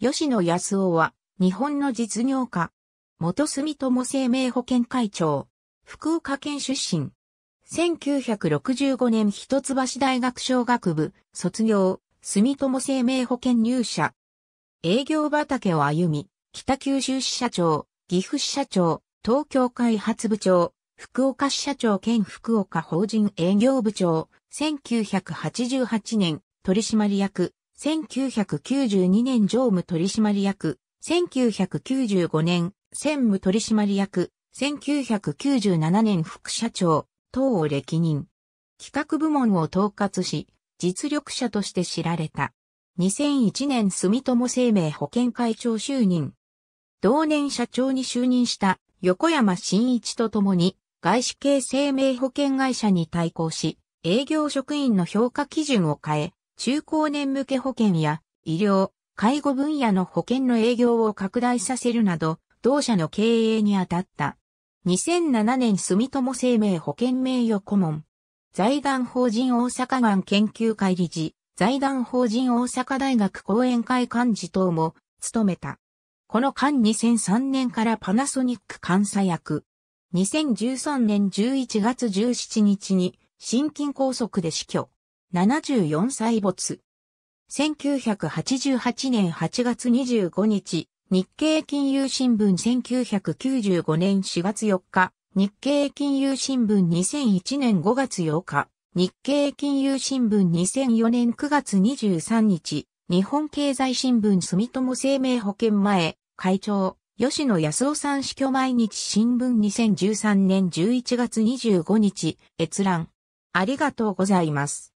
吉野康夫は、日本の実業家。元住友生命保険会長。福岡県出身。1965年一橋大学商学部、卒業、住友生命保険入社。営業畑を歩み、北九州市社長、岐阜市社長、東京開発部長、福岡市社長兼福岡法人営業部長、1988年取締役、1992年常務取締役、1995年専務取締役、1997年副社長、等を歴任。企画部門を統括し、実力者として知られた。2001年住友生命保険会長就任。同年社長に就任した横山真一と共に外資系生命保険会社に対抗し、営業職員の評価基準を変え、中高年向け保険や医療、介護分野の保険の営業を拡大させるなど、同社の経営に当たった。2007年住友生命保険名誉顧問。財団法人大阪湾研究会理事、財団法人大阪大学講演会幹事等も務めた。この間2003年からパナソニック監査役。2013年11月17日に心筋梗塞で死去。74歳没。1988年8月25日、日経金融新聞1995年4月4日、日経金融新聞2001年5月8日、日経金融新聞2004年9月23日、日本経済新聞住友生命保険前、会長、吉野康夫さん死去毎日新聞2013年11月25日、閲覧。ありがとうございます。